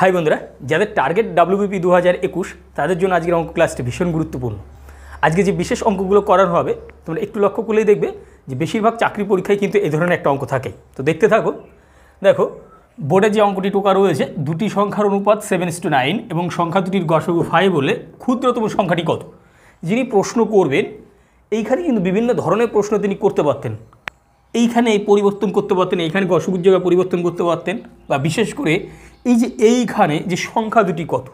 High বন্ধুরা যাদের target WBP দু হাজার একুশ তাদের জন্য আজকের অঙ্ক ক্লাসটি ভীষণ গুরুত্বপূর্ণ আজকে যে বিশেষ অঙ্কগুলো করানো হবে তোমরা একটু লক্ষ্য করলেই দেখবে যে বেশিরভাগ চাকরি পরীক্ষায় কিন্তু এ ধরনের একটা অঙ্ক থাকে তো দেখতে থাকো দেখো বোর্ডে যে অঙ্কটি টোকা রয়েছে দুটি সংখ্যার অনুপাত সেভেন টু নাইন এবং সংখ্যা দুটির গসগু ফাইভ বলে ক্ষুদ্রতম সংখ্যাটি কত যিনি প্রশ্ন করবেন এইখানে কিন্তু বিভিন্ন ধরনের প্রশ্ন তিনি করতে পারতেন এইখানে পরিবর্তন করতে পারতেন এইখানে গসগুর জায়গায় পরিবর্তন করতে পারতেন বা বিশেষ করে এই যে এইখানে যে সংখ্যা দুটি কত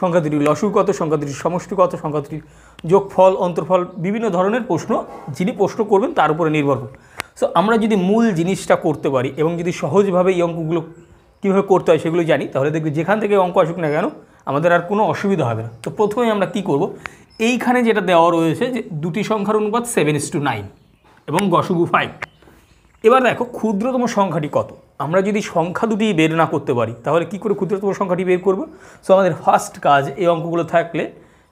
সংখ্যা দুটি লসু কত সংখ্যা দুটির সমষ্টি কত সংখ্যা দুটির যোগফল অন্তর্ফল বিভিন্ন ধরনের প্রশ্ন যিনি প্রশ্ন করবেন তার উপরে নির্ভর করুন সো আমরা যদি মূল জিনিসটা করতে পারি এবং যদি সহজভাবে এই অঙ্কগুলো কীভাবে করতে হয় সেগুলো জানি তাহলে দেখবি যেখান থেকে অঙ্ক আসুক না কেন আমাদের আর কোনো অসুবিধা হবে না তো প্রথমে আমরা কি করব এইখানে যেটা দেওয়া রয়েছে যে দুটি সংখ্যার অনুপাত সেভেন ইস টু নাইন এবং গসগু ফাইভ এবার দেখো ক্ষুদ্রতম সংখ্যাটি কত আমরা যদি সংখ্যা দুটি বের না করতে পারি তাহলে কি করে ক্ষুদ্রতম সংখ্যাটি বের করব সো আমাদের ফার্স্ট কাজ এই অঙ্কগুলো থাকলে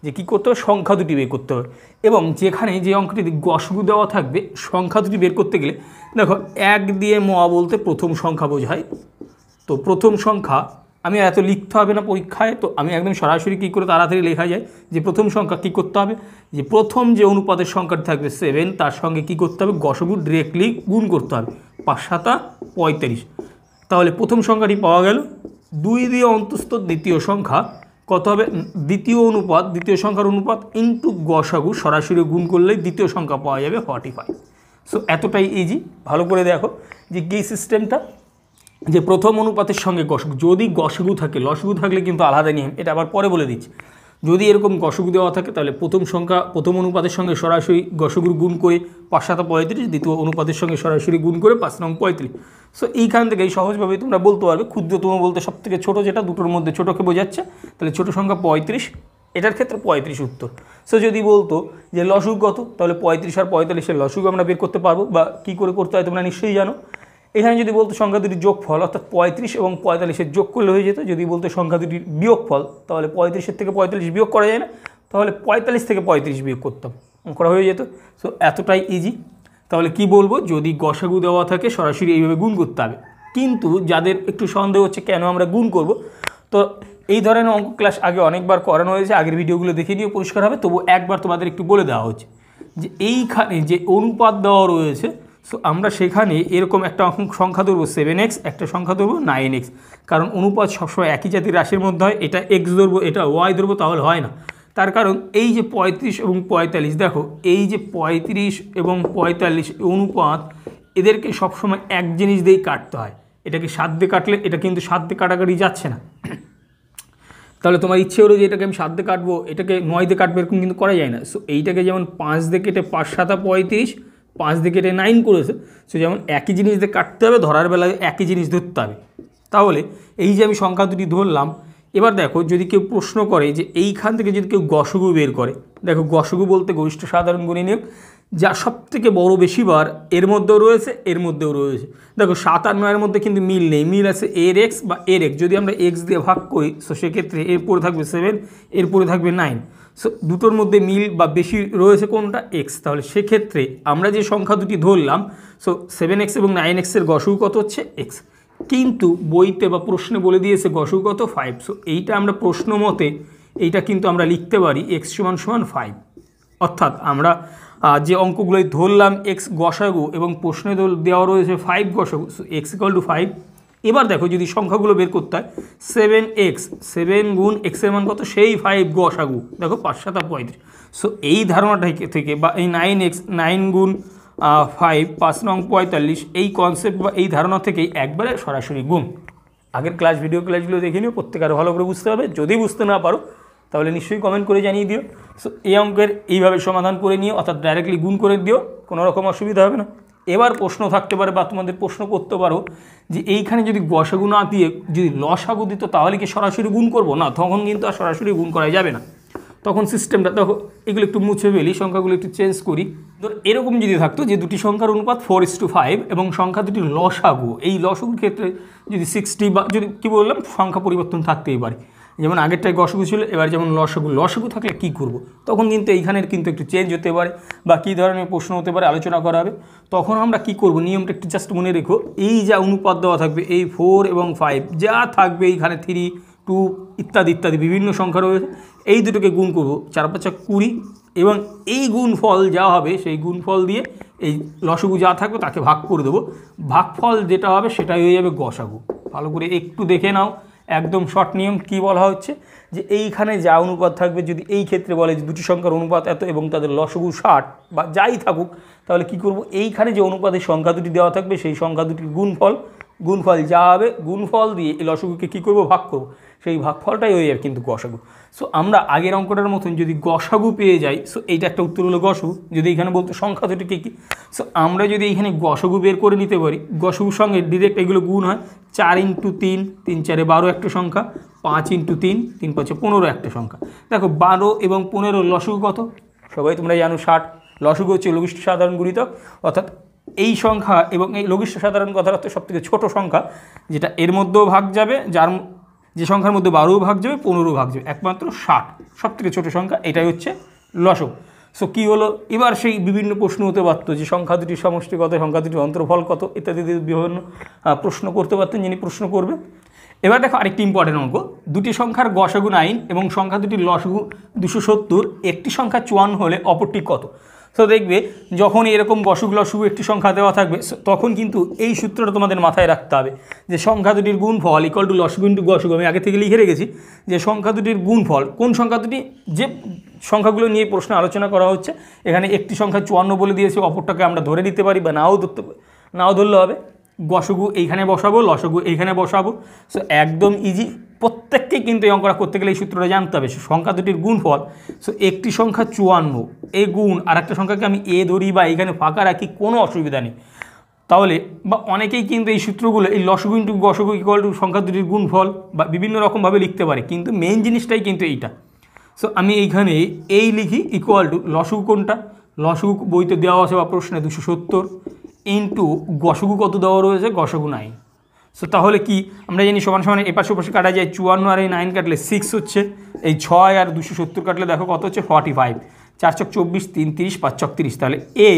যে কি করতে হবে সংখ্যা দুটি বের করতে হবে এবং যেখানে যে অঙ্কটি গসগু দেওয়া থাকবে সংখ্যা দুটি বের করতে গেলে দেখো এক দিয়ে মোয়া বলতে প্রথম সংখ্যা বোঝায় তো প্রথম সংখ্যা আমি এত লিখতে হবে না পরীক্ষায় তো আমি একদম সরাসরি কী করে তাড়াতাড়ি লেখা যায় যে প্রথম সংখ্যা কী করতে হবে যে প্রথম যে অনুপাতের সংখ্যাটি থাকবে সেভেন তার সঙ্গে কী করতে হবে গসগু ডিরেক্টলি গুণ করতে হবে পাঁচ সাতা পঁয়তাল্লিশ তাহলে প্রথম সংখ্যাটি পাওয়া গেল দুই দিয়ে অন্তস্থ দ্বিতীয় সংখ্যা কত হবে দ্বিতীয় অনুপাত দ্বিতীয় সংখ্যার অনুপাত ইন্টু গসাগু সরাসরি গুণ করলেই দ্বিতীয় সংখ্যা পাওয়া যাবে ফর্টি ফাইভ সো এতটাই ইজি ভালো করে দেখো যে কী সিস্টেমটা যে প্রথম অনুপাতের সঙ্গে গসগু যদি গসগু থাকে লসগু থাকলে কিন্তু আলাদা নিয়ম এটা আবার পরে বলে দিচ্ছি যদি এরকম গসগু দেওয়া থাকে তাহলে প্রথম সংখ্যা প্রথম অনুপাতের সঙ্গে সরাসরি গসগুর গুণ করে পাঁচ পঁয়ত্রিশ দ্বিতীয় অনুপাতের সঙ্গে সরাসরি গুণ করে পাঁচ নং পঁয়ত্রিশ সো এইখান থেকে এই সহজভাবে তোমরা বলতে পারবে ক্ষুদ্রতম বলতে সব থেকে ছোটো যেটা দুটোর মধ্যে ছোটোকে বোঝাচ্ছে তাহলে ছোট সংখ্যা পঁয়ত্রিশ এটার ক্ষেত্রে পঁয়ত্রিশ উত্তর সো যদি বলতো যে লসুক গত তাহলে পঁয়ত্রিশ আর পঁয়তাল্লিশের লসুক আমরা বের করতে পারবো বা কী করে করতে হয় তোমরা নিশ্চয়ই জানো এখানে যদি বলতো সংখ্যা দুটির যোগফল অর্থাৎ পঁয়ত্রিশ এবং পঁয়তাল্লিশের যোগ করলে হয়ে যেত যদি বলতো সংখ্যা দুটির বিয়োগফল তাহলে পঁয়ত্রিশের থেকে পঁয়তাল্লিশ বিয়োগ করা যায় না তাহলে পঁয়তাল্লিশ থেকে পঁয়ত্রিশ বিয়োগ করতাম করা হয়ে যেত সো এতটাই ইজি তাহলে কি বলবো যদি গসাগু দেওয়া থাকে সরাসরি এইভাবে গুণ করতে হবে কিন্তু যাদের একটু সন্দেহ হচ্ছে কেন আমরা গুণ করব তো এই ধরনের অঙ্ক ক্লাস আগে অনেকবার করানো হয়েছে আগের ভিডিওগুলো দেখে নিয়ে পরিষ্কার হবে তবু একবার তোমাদের একটু বলে দেওয়া হচ্ছে যে এইখানে যে অনুপাত দেওয়া রয়েছে সো আমরা সেখানে এরকম একটা সংখ্যা ধরবো সেভেন এক্স একটা সংখ্যা ধরবো নাইন এক্স কারণ অনুপাত সবসময় একই জাতির রাশির মধ্যে হয় এটা এক্স ধরবো এটা ওয়াই ধরবো তাহলে হয় না তার কারণ এই যে পঁয়ত্রিশ এবং পঁয়তাল্লিশ দেখো এই যে পঁয়ত্রিশ এবং পঁয়তাল্লিশ অনুপাত এদেরকে সবসময় এক জিনিস দিয়েই কাটতে হয় এটাকে সাত দিয়ে কাটলে এটা কিন্তু সাত দিয়ে কাটাকাটি যাচ্ছে না তাহলে তোমার ইচ্ছে হলো যে এটাকে আমি সাত দিয়ে কাটবো এটাকে নয় দিয়ে কাটবো এরকম কিন্তু করা যায় না সো এইটাকে যেমন পাঁচ দিয়ে কেটে পাঁচ সাতা পঁয়ত্রিশ পাঁচ দিকে এটা নাইন করেছে সে যেমন একই জিনিস দিয়ে কাটতে হবে ধরার বেলায় একই জিনিস ধরতে হবে তাহলে এই যে আমি সংখ্যা দুটি ধরলাম এবার দেখো যদি কেউ প্রশ্ন করে যে এইখান থেকে যদি কেউ গসগু বের করে দেখো গসগু বলতে গরিষ্ঠ সাধারণ গুণনীয়ক যা সব থেকে বড়ো বেশিবার এর মধ্যেও রয়েছে এর মধ্যেও রয়েছে দেখো সাত আর নয়ের মধ্যে কিন্তু মিল নেই মিল আছে এর এক্স বা এর এক্স যদি আমরা এক্স দিয়ে ভাগ করি তো সেক্ষেত্রে এর পরে থাকবে সেভেন এর পরে থাকবে নাইন দুটোর মধ্যে মিল বা বেশি রয়েছে কোনটা এক্স তাহলে সেক্ষেত্রে আমরা যে সংখ্যা দুটি ধরলাম সো সেভেন এক্স এবং নাইন এক্সের গসু কত হচ্ছে এক্স কিন্তু বইতে বা প্রশ্নে বলে দিয়েছে গসু কত ফাইভ সো এইটা আমরা প্রশ্ন মতে এইটা কিন্তু আমরা লিখতে পারি এক্স সমান সমান ফাইভ অর্থাৎ আমরা যে অঙ্কগুলোই ধরলাম এক্স গসাগু এবং প্রশ্নে দেওয়া রয়েছে ফাইভ গসাগু so X equal to five এবার দেখো যদি সংখ্যাগুলো বের করতে হয় সেভেন এক্স সেভেন গুণ এক্সের মান কত সেই ফাইভ গসাগু দেখো পাঁচ সাত পঁয়ত্রিশ সো এই ধারণাটা থেকে বা এই নাইন এক্স নাইন গুণ ফাইভ পাঁচ নং পঁয়তাল্লিশ এই কনসেপ্ট বা এই ধারণা থেকেই একবারে সরাসরি গুণ আগের ক্লাস ভিডিও ক্লাসগুলো দেখে নিও প্রত্যেক আরও ভালো করে বুঝতে হবে যদি বুঝতে না পারো তাহলে নিশ্চয়ই কমেন্ট করে জানিয়ে দিও সো এই অঙ্কের এইভাবে সমাধান করে নিও অর্থাৎ ডাইরেক্টলি গুণ করে দিও কোনো রকম অসুবিধা হবে না এবার প্রশ্ন থাকতে পারে বা তোমাদের প্রশ্ন করতে পারো যে এইখানে যদি গসাগু না দিয়ে যদি লসাগু দিত তাহলে কি সরাসরি গুণ করব না তখন কিন্তু আর সরাসরি গুণ করা যাবে না তখন সিস্টেমটা দেখো এগুলো একটু মুছে ফেলি সংখ্যাগুলো একটু চেঞ্জ করি ধর এরকম যদি থাকতো যে দুটি সংখ্যার অনুপাত ফোর ইস টু ফাইভ এবং সংখ্যা দুটি লসাগু এই লসাগুর ক্ষেত্রে যদি সিক্সটি বা যদি কী বললাম সংখ্যা পরিবর্তন থাকতেই পারে যেমন আগেরটায় গসগু ছিল এবার যেমন লসগু লসগু থাকলে কি করব। তখন কিন্তু এইখানের কিন্তু একটু চেঞ্জ হতে পারে বা কী ধরনের প্রশ্ন হতে পারে আলোচনা করা হবে তখন আমরা কি করব নিয়মটা একটু জাস্ট মনে রেখো এই যা অনুপাত দেওয়া থাকবে এই ফোর এবং ফাইভ যা থাকবে এইখানে থ্রি টু ইত্যাদি ইত্যাদি বিভিন্ন সংখ্যা রয়েছে এই দুটোকে গুণ করব চার পাঁচা কুড়ি এবং এই গুণফল যা হবে সেই গুণফল দিয়ে এই লসগু যা থাকবে তাকে ভাগ করে দেবো ভাগফল যেটা হবে সেটাই হয়ে যাবে গসাগু ভালো করে একটু দেখে নাও একদম শর্ট নিয়ম কি বলা হচ্ছে যে এইখানে যা অনুপাত থাকবে যদি এই ক্ষেত্রে বলে যে দুটি সংখ্যার অনুপাত এত এবং তাদের লসগু ষাট বা যাই থাকুক তাহলে কি করব এইখানে যে অনুপাতের সংখ্যা দুটি দেওয়া থাকবে সেই সংখ্যা দুটির গুণফল গুণফল যা হবে গুণফল দিয়ে এই লসগুকে কী করবো ভাগ করবো সেই ভাগফলটাই হয়ে যাবে কিন্তু গসাগু সো আমরা আগের অঙ্কটার মতন যদি গসাগু পেয়ে যাই সো এইটা একটা উত্তর হলো গসু যদি এখানে বলতো সংখ্যা দুটিকে কী সো আমরা যদি এখানে গসগু বের করে নিতে পারি গসগুর সঙ্গে ডিরেক্ট এগুলো গুণ হয় চার ইন্টু তিন তিন চারে বারো একটা সংখ্যা পাঁচ ইন্টু তিন তিন পাঁচে পনেরো একটা সংখ্যা দেখো বারো এবং পনেরো লসগু কত সবাই তোমরা জানো ষাট লসগু হচ্ছে লঘিষ্ঠ সাধারণ গুণিতক অর্থাৎ এই সংখ্যা এবং এই লঘিষ্ঠ সাধারণ কথার অর্থ থেকে ছোটো সংখ্যা যেটা এর মধ্যেও ভাগ যাবে যার যে সংখ্যার মধ্যে বারো ভাগ যাবে পনেরো ভাগ যাবে একমাত্র ষাট সব থেকে ছোটো সংখ্যা এটাই হচ্ছে লসক সো কী হলো এবার সেই বিভিন্ন প্রশ্ন হতে পারত যে সংখ্যা দুটি সমষ্টি কত সংখ্যা দুটি অন্তর্ফল কত ইত্যাদি বিভিন্ন প্রশ্ন করতে পারতেন যিনি প্রশ্ন করবে এবার দেখো আরেকটি ইম্পর্টেন্ট অঙ্ক দুটি সংখ্যার গসগুণ আইন এবং সংখ্যা দুটির লসগু দুশো সত্তর একটি সংখ্যা চুয়ান্ন হলে অপরটি কত তো দেখবে যখন এরকম গসু শুভ একটি সংখ্যা দেওয়া থাকবে তখন কিন্তু এই সূত্রটা তোমাদের মাথায় রাখতে হবে যে সংখ্যা দুটির গুণফল ইকল টু লসু ইন্টু গসুগ আমি আগে থেকে লিখে রেখেছি যে সংখ্যা দুটির গুণফল কোন সংখ্যা দুটি যে সংখ্যাগুলো নিয়ে প্রশ্ন আলোচনা করা হচ্ছে এখানে একটি সংখ্যা চুয়ান্ন বলে দিয়েছে অপরটাকে আমরা ধরে নিতে পারি বা নাও ধরতে নাও ধরলে হবে গসগু এইখানে বসাবো লসগু এইখানে বসাবো সো একদম ইজি প্রত্যেককেই কিন্তু এই অঙ্কটা করতে গেলে এই সূত্রটা জানতে হবে সংখ্যা দুটির গুণফল সো একটি সংখ্যা চুয়ান্ন এই গুণ আর একটা সংখ্যাকে আমি এ ধরি বা এইখানে ফাঁকা রাখি কোনো অসুবিধা নেই তাহলে বা অনেকেই কিন্তু এই সূত্রগুলো এই লসগু ইন্টু গসগু ইকল টু সংখ্যা দুটির গুণফল বা বিভিন্ন রকমভাবে লিখতে পারে কিন্তু মেন জিনিসটাই কিন্তু এইটা সো আমি এইখানে এই লিখি ইকুয়াল টু লসগু কোনটা লসগু বইতে দেওয়া আছে বা প্রশ্নে দুশো সত্তর ইন্টু গসগু কত দেওয়া রয়েছে গসগু নাইন সো তাহলে কি আমরা জানি সমান সমান এপাশে ওপাশে কাটা যায় চুয়ান্ন আর এই নাইন কাটলে সিক্স হচ্ছে এই ছয় আর দুশো সত্তর কাটলে দেখো কত হচ্ছে ফর্টি ফাইভ চার চক চব্বিশ তিন তিরিশ পাঁচ চক তিরিশ তাহলে এ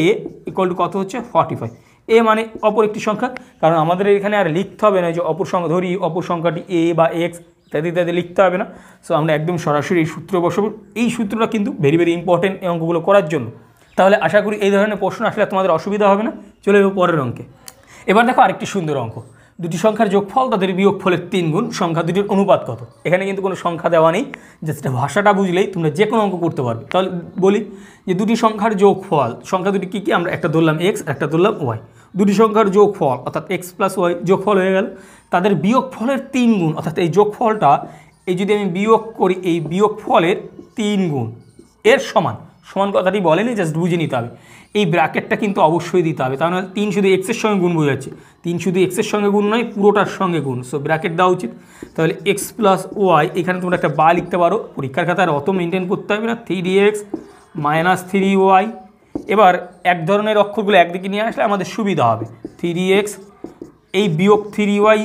ইকুয়াল টু কত হচ্ছে ফর্টি ফাইভ এ মানে অপর একটি সংখ্যা কারণ আমাদের এখানে আর লিখতে হবে না যে অপর সংখ্যা ধরি অপর সংখ্যাটি এ বা এক্স ইত্যাদি ইত্যাদি লিখতে হবে না সো আমরা একদম সরাসরি এই সূত্র বসব এই সূত্রটা কিন্তু ভেরি ভেরি ইম্পর্টেন্ট এই অঙ্কগুলো করার জন্য তাহলে আশা করি এই ধরনের প্রশ্ন আসলে তোমাদের অসুবিধা হবে না চলে যাবো পরের অঙ্কে এবার দেখো আরেকটি সুন্দর অঙ্ক দুটি সংখ্যার যোগফল তাদের বিয়োগ ফলের তিন গুণ সংখ্যা দুটির অনুপাত কত এখানে কিন্তু কোনো সংখ্যা দেওয়া নেই জাস্ট ভাষাটা বুঝলেই তোমরা যে কোনো অঙ্ক করতে পারবে তাহলে বলি যে দুটি সংখ্যার যোগফল সংখ্যা দুটি কী কী আমরা একটা ধরলাম এক্স একটা ধরলাম ওয়াই দুটি সংখ্যার যোগফল অর্থাৎ এক্স প্লাস ওয়াই যোগফল হয়ে গেল তাদের বিয়োগ ফলের তিন গুণ অর্থাৎ এই যোগফলটা এই যদি আমি বিয়োগ করি এই বিয়োগ ফলের তিন গুণ এর সমান সমান কথাটি বলেনি জাস্ট বুঝে নিতে হবে এই ব্র্যাকেটটা কিন্তু অবশ্যই দিতে হবে তাহলে তিন শুধু এক্সের সঙ্গে গুণ যাচ্ছে তিন শুধু এক্সের সঙ্গে গুণ নয় পুরোটার সঙ্গে গুণ সো ব্র্যাকেট দেওয়া উচিত তাহলে এক্স প্লাস ওয়াই এখানে তোমরা একটা বা লিখতে পারো পরীক্ষার খাতা আর অত মেনটেন করতে হবে না three x minus three y এবার এক ধরনের অক্ষরগুলো একদিকে নিয়ে আসলে আমাদের সুবিধা হবে থ্রি এক্স এই বিয়োগ থ্রি ওয়াই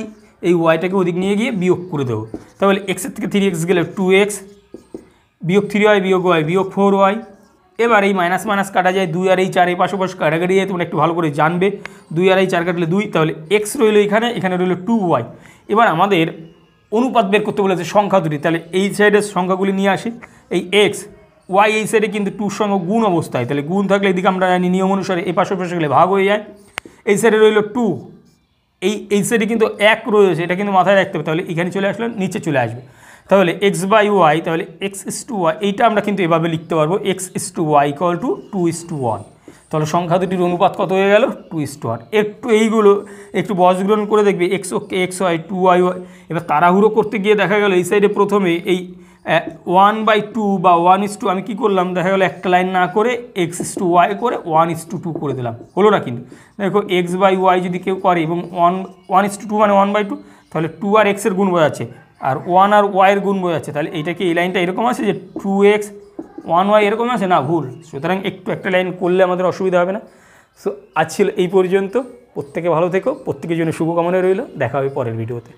এই ওয়াইটাকে ওদিক নিয়ে গিয়ে বিয়োগ করে দেবো তাহলে এক্সের থেকে থ্রি এক্স গেলে টু এক্স বিয়োগ থ্রি ওয়াই বিয়োগ ওয়াই বিয়োগ ফোর ওয়াই এবার এই মাইনাস মাইনাস কাটা যায় দুই আর এই চার এই পাশাপাশি কাটাকাটি যায় তোমরা একটু ভালো করে জানবে দুই আর এই চার কাটলে দুই তাহলে এক্স রইল এখানে এখানে রইল টু ওয়াই এবার আমাদের অনুপাত বের করতে বলেছে সংখ্যা দুটি তাহলে এই সাইডের সংখ্যাগুলি নিয়ে আসি এই এক্স ওয়াই এই সাইডে কিন্তু টুর সঙ্গে গুণ অবস্থায় তাহলে গুণ থাকলে এদিকে আমরা জানি নিয়ম অনুসারে এই পাশাপাশি গেলে ভাগ হয়ে যায় এই সাইডে রইল টু এই এই সাইডে কিন্তু এক রয়েছে এটা কিন্তু মাথায় রাখতে হবে তাহলে এখানে চলে আসলে নিচে চলে আসবে তাহলে এক্স বাই ওয়াই তাহলে এক্স ইস টু ওয়াই এইটা আমরা কিন্তু এভাবে লিখতে পারবো x is to y equal to two is to one তাহলে সংখ্যা দুটির অনুপাত কত হয়ে গেল টু ইস টু ওয়ান একটু এইগুলো একটু বসগ্রহণ করে দেখবে x okay x y to y y এবার তাড়াহুড়ো করতে গিয়ে দেখা গেল এই সাইডে প্রথমে এই ওয়ান বাই টু বা ওয়ান ইস টু আমি কী করলাম দেখা গেলো একটা লাইন না করে এক্স ইস টু ওয়াই করে ওয়ান ইস টু টু করে দিলাম হলো না কিন্তু দেখো এক্স বাই ওয়াই যদি কেউ করে এবং one one is to two মানে ওয়ান বাই টু তাহলে টু আর এক্সের গুণ বোঝাচ্ছে আর ওয়ান আর ওয়াইয়ের গুণ বোঝাচ্ছে তাহলে এইটা কি এই লাইনটা এরকম আছে যে টু এক্স ওয়ান ওয়াই এরকম আছে না ভুল সুতরাং একটু একটা লাইন করলে আমাদের অসুবিধা হবে না সো আজ ছিল এই পর্যন্ত প্রত্যেকে ভালো থেকো প্রত্যেকের জন্য শুভকামনা রইল দেখা হবে পরের ভিডিওতে